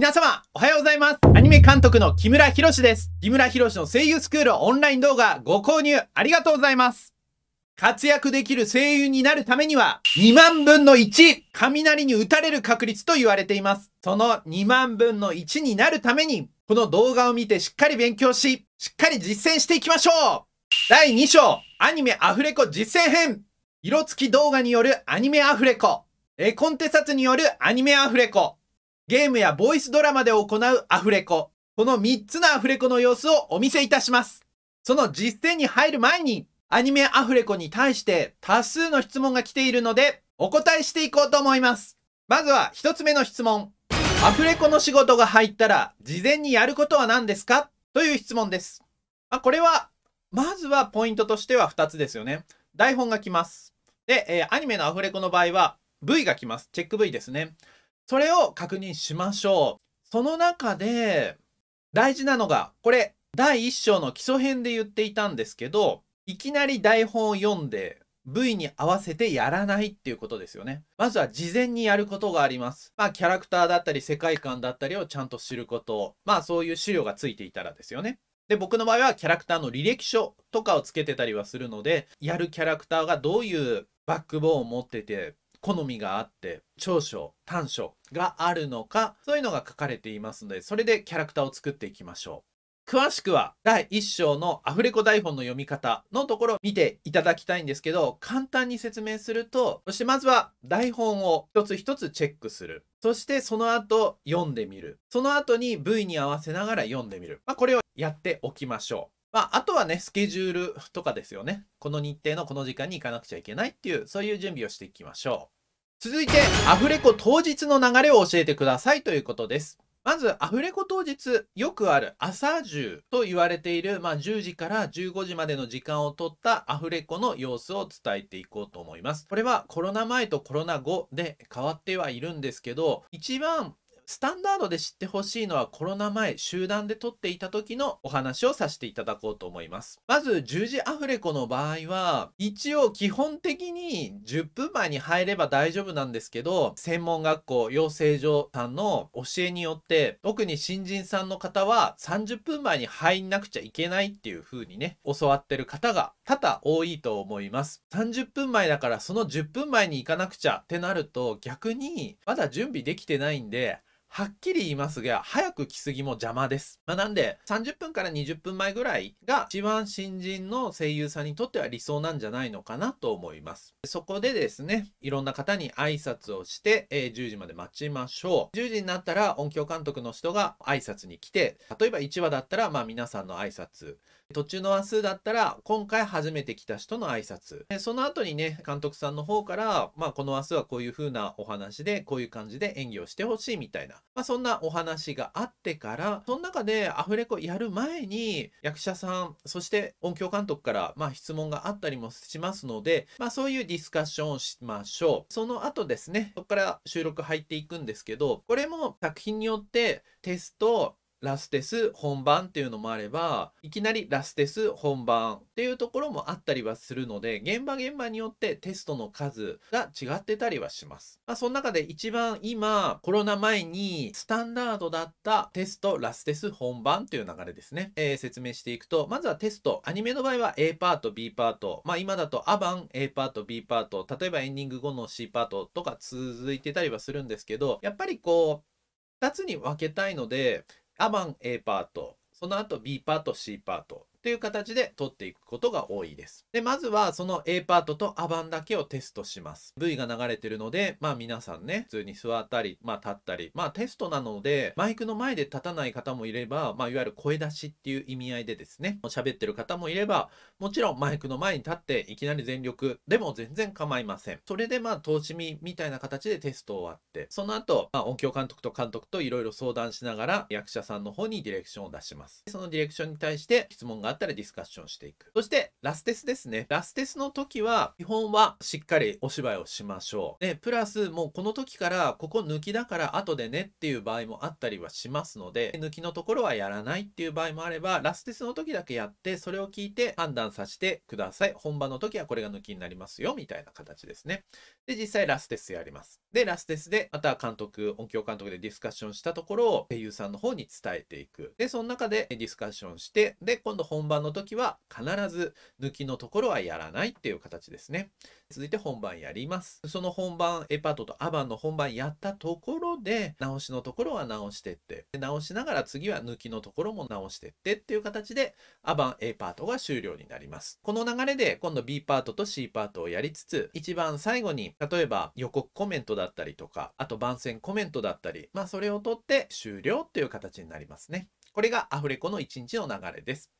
皆様、おはようございます。アニメ監督の木村博史です。木村博史の声優スクールオンライン動画ご購入ありがとうございます。活躍できる声優になるためには、2万分の1、雷に打たれる確率と言われています。その2万分の1になるために、この動画を見てしっかり勉強し、しっかり実践していきましょう第2章、アニメアフレコ実践編色付き動画によるアニメアフレコ絵コンテサツによるアニメアフレコゲームやボイスドラマで行うアフレコ。この3つのアフレコの様子をお見せいたします。その実践に入る前に、アニメアフレコに対して多数の質問が来ているので、お答えしていこうと思います。まずは1つ目の質問。アフレコの仕事が入ったら、事前にやることは何ですかという質問です。まあ、これは、まずはポイントとしては2つですよね。台本が来ます。で、えー、アニメのアフレコの場合は、V が来ます。チェック V ですね。それを確認しましょう。その中で、大事なのが、これ、第1章の基礎編で言っていたんですけど、いきなり台本を読んで、V に合わせてやらないっていうことですよね。まずは事前にやることがあります。まあ、キャラクターだったり世界観だったりをちゃんと知ること。まあ、そういう資料がついていたらですよね。で、僕の場合はキャラクターの履歴書とかをつけてたりはするので、やるキャラクターがどういうバックボーンを持ってて、好みがあって長所短所があるのかそういうのが書かれていますのでそれでキャラクターを作っていきましょう。詳しくは第1章のアフレコ台本の読み方のところ見ていただきたいんですけど簡単に説明するとそしてまずは台本を一つ一つチェックするそしてその後読んでみるその後に V に合わせながら読んでみる、まあ、これをやっておきましょう。まあ、あとはね、スケジュールとかですよね。この日程のこの時間に行かなくちゃいけないっていう、そういう準備をしていきましょう。続いて、アフレコ当日の流れを教えてくださいということです。まず、アフレコ当日、よくある朝10と言われている、まあ、10時から15時までの時間を取ったアフレコの様子を伝えていこうと思います。これはコロナ前とコロナ後で変わってはいるんですけど、一番スタンダードで知ってほしいのはコロナ前集団で撮っていた時のお話をさせていただこうと思います。まず十字アフレコの場合は一応基本的に10分前に入れば大丈夫なんですけど専門学校養成所さんの教えによって特に新人さんの方は30分前に入んなくちゃいけないっていう風にね教わってる方が多々多いと思います。30分前だからその10分前に行かなくちゃってなると逆にまだ準備できてないんではっきり言いますが、早く来すぎも邪魔です。まあ、なんで、30分から20分前ぐらいが一番新人の声優さんにとっては理想なんじゃないのかなと思います。そこでですね、いろんな方に挨拶をして、えー、10時まで待ちましょう。10時になったら音響監督の人が挨拶に来て、例えば1話だったら、まあ皆さんの挨拶、途中の話数だったら、今回初めて来た人の挨拶。その後にね、監督さんの方から、まあ、この話数はこういう風なお話で、こういう感じで演技をしてほしいみたいな、まあ、そんなお話があってから、その中でアフレコやる前に、役者さん、そして音響監督から、まあ、質問があったりもしますので、まあ、そういうディスカッションをしましょう。その後ですね、そこから収録入っていくんですけど、これも作品によってテスト、ラステス本番っていうのもあればいきなりラステス本番っていうところもあったりはするので現場現場によってテストの数が違ってたりはします、まあ、その中で一番今コロナ前にスタンダードだったテストラステス本番という流れですね、えー、説明していくとまずはテストアニメの場合は A パート B パートまあ今だとアバン A パート B パート例えばエンディング後の C パートとか続いてたりはするんですけどやっぱりこう2つに分けたいのでアバン A パート、その後 B パート、C パート。っていう形で取っていくことが多いです。で、まずはその A パートとアバンだけをテストします。V が流れてるので、まあ皆さんね、普通に座ったり、まあ立ったり、まあテストなので、マイクの前で立たない方もいれば、まあいわゆる声出しっていう意味合いでですね、喋ってる方もいれば、もちろんマイクの前に立っていきなり全力でも全然構いません。それでまあ投資見みたいな形でテスト終わって、その後、まあ音響監督と監督といろいろ相談しながら役者さんの方にディレクションを出します。そのディレクションに対して質問があったらディスカッションしていく。そして、ラステスですね。ラステスの時は、基本はしっかりお芝居をしましょう。で、プラス、もうこの時から、ここ抜きだから後でねっていう場合もあったりはしますので、抜きのところはやらないっていう場合もあれば、ラステスの時だけやって、それを聞いて判断させてください。本番の時はこれが抜きになりますよ、みたいな形ですね。で、実際ラステスやります。で、ラステスで、また監督、音響監督でディスカッションしたところを、声優さんの方に伝えていく。で、その中でディスカッションして、で、今度本本番の時は必ず抜きのところはやらないっていう形ですね。続いて本番やります。その本番、エパートとアバンの本番やったところで、直しのところは直してって、直しながら次は抜きのところも直してってっていう形で、アバン A パートが終了になります。この流れで今度 B パートと C パートをやりつつ、一番最後に、例えば予告コメントだったりとか、あと番宣コメントだったり、まあそれを取って終了っていう形になりますね。これがアフレコの1日の流れです。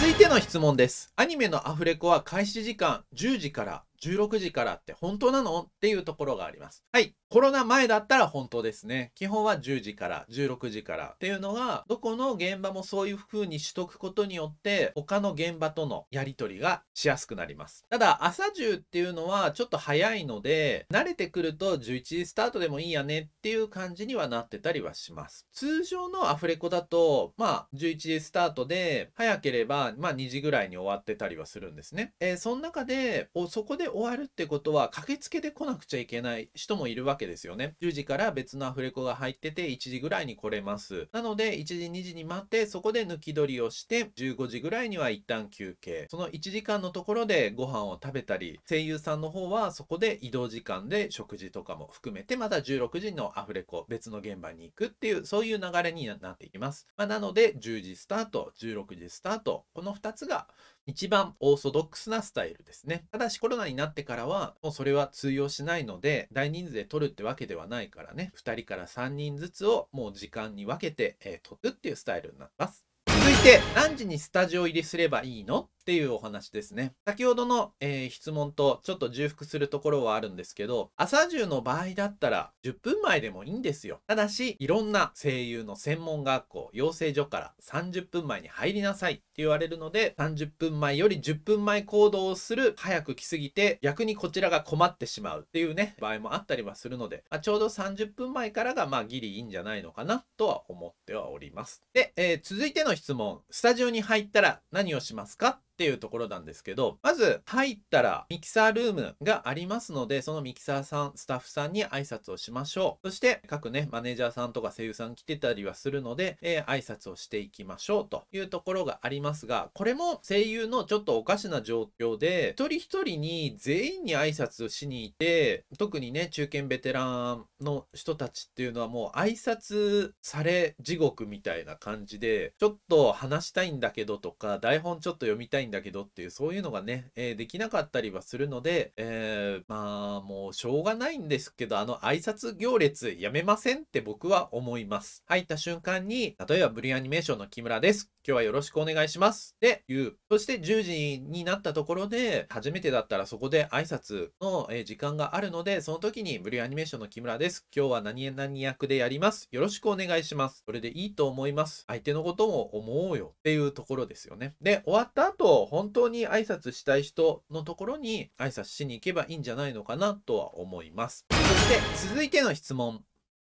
続いての質問です。アニメのアフレコは開始時間10時から16時からって本当なのっていうところがあります。はい。コロナ前だったら本当ですね。基本は10時から16時からっていうのが、どこの現場もそういう風にしとくことによって、他の現場とのやりとりがしやすくなります。ただ、朝10っていうのはちょっと早いので、慣れてくると11時スタートでもいいやねっていう感じにはなってたりはします。通常のアフレコだと、まあ、11時スタートで、早ければ、まあ、2時ぐらいに終わってたりはするんですね。えー、その中で、そこで終わるってことは、駆けつけてこなくちゃいけない人もいるわけけですよね。10時から別のアフレコが入ってて1時ぐらいに来れます。なので1時2時に待ってそこで抜き取りをして15時ぐらいには一旦休憩。その1時間のところでご飯を食べたり声優さんの方はそこで移動時間で食事とかも含めてまた16時のアフレコ別の現場に行くっていうそういう流れになっていきます。まあ、なので10時スタート16時スタートこの2つが一番オーソドックスなスタイルですね。ただしコロナになってからは、もうそれは通用しないので、大人数で取るってわけではないからね、2人から3人ずつをもう時間に分けて、えー、取るっていうスタイルになります。続いて、何時にスタジオ入りすればいいのっていうお話ですね。先ほどの、えー、質問とちょっと重複するところはあるんですけど、朝10の場合だったら10分前でもいいんですよ。ただし、いろんな声優の専門学校、養成所から30分前に入りなさいって言われるので、30分前より10分前行動をする、早く来すぎて逆にこちらが困ってしまうっていうね、場合もあったりはするので、まあ、ちょうど30分前からがまあギリいいんじゃないのかなとは思ってはおります。で、えー、続いての質問、スタジオに入ったら何をしますかっていうところなんですけど、まず入ったらミキサールームがありますので、そのミキサーさん、スタッフさんに挨拶をしましょう。そして各ね、マネージャーさんとか声優さん来てたりはするので、えー、挨拶をしていきましょうというところがありますが、これも声優のちょっとおかしな状況で、一人一人に全員に挨拶しに行って、特にね、中堅ベテランの人たちっていうのはもう挨拶され地獄みたいな感じで、ちょっと話したいんだけどとか、台本ちょっと読みたいんんだけどっていう、そういうのがね、えー、できなかったりはするので、えー、まあ、もうしょうがないんですけど、あの挨拶行列やめませんって僕は思います。入った瞬間に、例えばブリアニメーションの木村です。今日はよろしくお願いします。で、言う。そして10時になったところで、初めてだったらそこで挨拶の時間があるので、その時にブリアニメーションの木村です。今日は何々役でやります。よろしくお願いします。それでいいと思います。相手のことも思おうよっていうところですよね。で、終わった後、本当に挨拶したい人のところに挨拶しに行けばいいんじゃないのかなとは思います。そして続いての質問。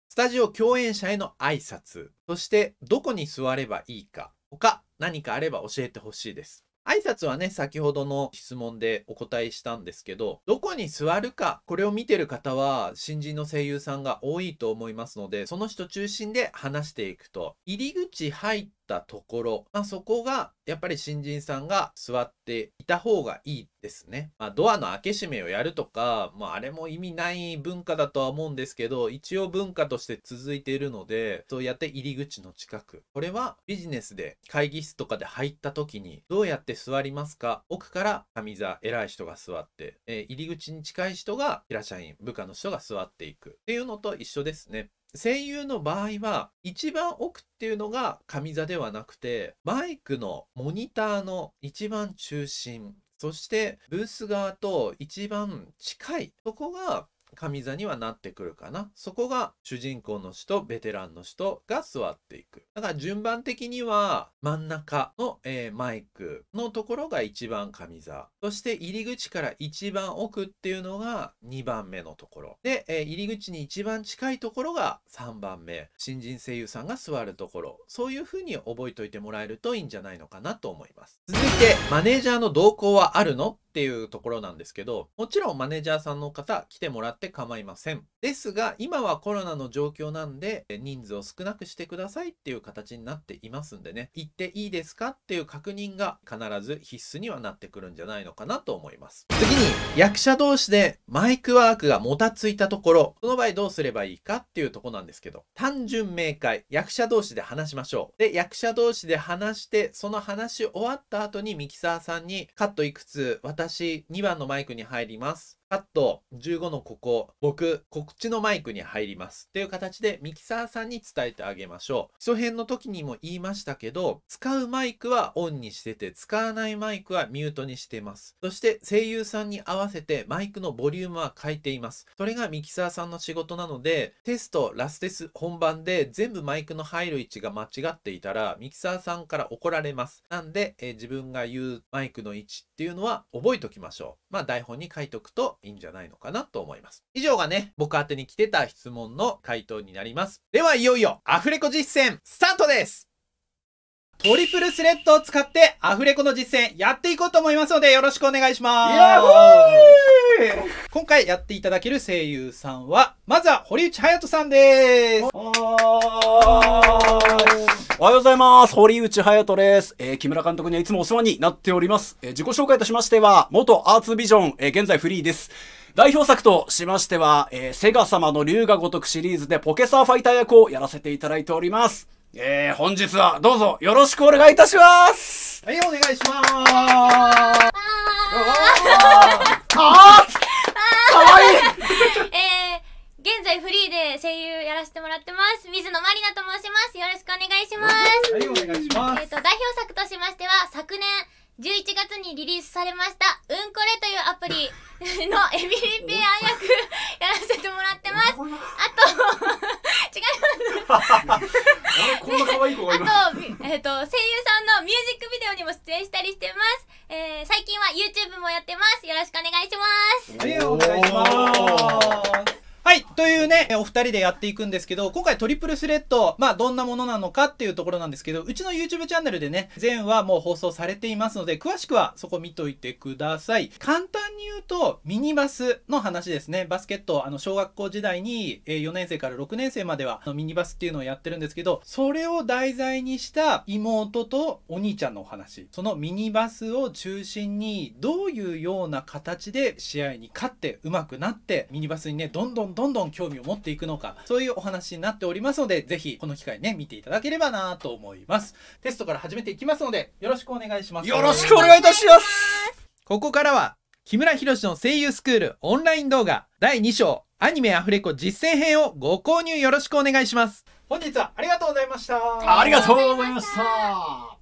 スタジオ共演者への挨拶。そしてどこに座ればいいか。他何かあれば教えてほしいです。挨拶はね、先ほどの質問でお答えしたんですけど、どこに座るか、これを見てる方は新人の声優さんが多いと思いますので、その人中心で話していくと、入り口入っったところ、まあ、そこがやっぱり新人さんが座っていた方がいいですね。まあ、ドアの開け閉めをやるとか、まあ、あれも意味ない文化だとは思うんですけど、一応文化として続いているので、そうやって入り口の近く。これはビジネスで会議室とかで入った時に、どうやって座りますか奥から上座、偉い人が座って、えー、入り口に近い人が平社員、部下の人が座っていくっていうのと一緒ですね。声優の場合は一番奥っていうのが上座ではなくてマイクのモニターの一番中心そしてブース側と一番近いそこが上座にはなってくるかな。そこが主人公の人、ベテランの人が座っていく。だから順番的には真ん中の、えー、マイクのところが一番上座。そして入り口から一番奥っていうのが2番目のところ。で、えー、入り口に一番近いところが3番目。新人声優さんが座るところ。そういう風に覚えておいてもらえるといいんじゃないのかなと思います。続いて、マネージャーの動向はあるのっていうところなんですけど、もちろんマネージャーさんの方来てもらって構いません。ですが、今はコロナの状況なんで、人数を少なくしてくださいっていう形になっていますんでね、行っていいですかっていう確認が必ず必須にはなってくるんじゃないのかなと思います。次に、役者同士でマイクワークがもたついたところ、その場合どうすればいいかっていうとこなんですけど、単純明快、役者同士で話しましょう。で、役者同士で話して、その話終わった後にミキサーさんにカットいくつ、私私2番のマイクに入ります。カット15のここ、僕、告知のマイクに入ります。っていう形でミキサーさんに伝えてあげましょう。基礎編の時にも言いましたけど、使うマイクはオンにしてて、使わないマイクはミュートにしてます。そして声優さんに合わせてマイクのボリュームは変えています。それがミキサーさんの仕事なので、テスト、ラステス、本番で全部マイクの入る位置が間違っていたら、ミキサーさんから怒られます。なんで、え自分が言うマイクの位置っていうのは覚えときましょう。まあ台本に書いとくとといいんじゃないのかなと思います。以上がね、僕宛に来てた質問の回答になります。では、いよいよ、アフレコ実践、スタートですトリプルスレッドを使ってアフレコの実践やっていこうと思いますのでよろしくお願いしますヤー今回やっていただける声優さんはまずは堀内隼人さんですおはようございます。堀内隼人です。えー、木村監督にはいつもお世話になっております。えー、自己紹介としましては、元アーツビジョン、えー、現在フリーです。代表作としましては、えセガ様の龍が如くシリーズでポケサーファイター役をやらせていただいております。え本日はどうぞよろしくお願いいたしますはい、お願いしますあーあーかわいい えー現在フリーで声優やらせてもらってます水野まりなと申しますよろしくお願いしますはいお願いします、えっと、代表作としましては昨年11月にリリースされました「うんこれ」というアプリのエビリピでやっていくんですけど、今回トリプルスレッド、まあどんなものなのかっていうところなんですけど、うちの YouTube チャンネルでね、全話もう放送されていますので、詳しくはそこ見といてください。簡単に言うと、ミニバスの話ですね。バスケット、あの、小学校時代に、え4年生から6年生までは、ミニバスっていうのをやってるんですけど、それを題材にした妹とお兄ちゃんのお話。そのミニバスを中心に、どういうような形で試合に勝って、上手くなって、ミニバスにね、どんどんどんどん興味を持っていくのか、そういうお話になっておりますので、ぜひ、この機会ね、見ていただければなと思います。テストから始めていきますので、よろしくお願いします。よろしくお願いいたしますここからは木村博の声優スクールオンライン動画第2章アニメアフレコ実践編をご購入よろしくお願いします。本日はありがとうございました。ありがとうございました。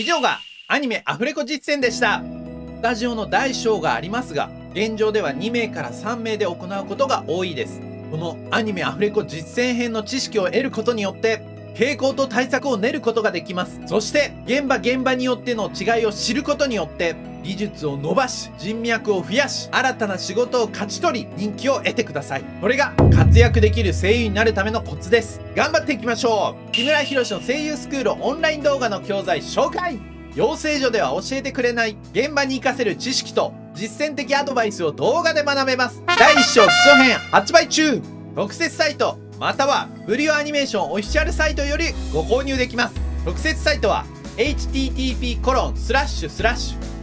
以上がアニメアフレコ実践でした。スタジオの大小がありますが、現状では2名から3名で行うことが多いです。このアニメアフレコ実践編の知識を得ることによって、傾向と対策を練ることができます。そして、現場現場によっての違いを知ることによって、技術を伸ばし人脈を増やし新たな仕事を勝ち取り人気を得てくださいこれが活躍できる声優になるためのコツです頑張っていきましょう木村博の声優スクールオンライン動画の教材紹介養成所では教えてくれない現場に活かせる知識と実践的アドバイスを動画で学べます第1章基礎編発売中特設サイトまたは無料アニメーションオフィシャルサイトよりご購入できます特設サイトは http://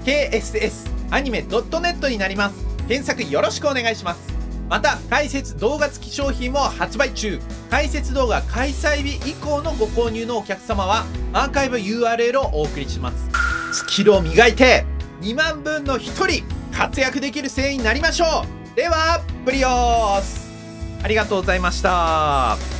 KSS アニメ .net になります。検索よろしくお願いします。また、解説動画付き商品も発売中。解説動画開催日以降のご購入のお客様は、アーカイブ URL をお送りします。スキルを磨いて、2万分の1人、活躍できる声員になりましょうでは、プリオースありがとうございました。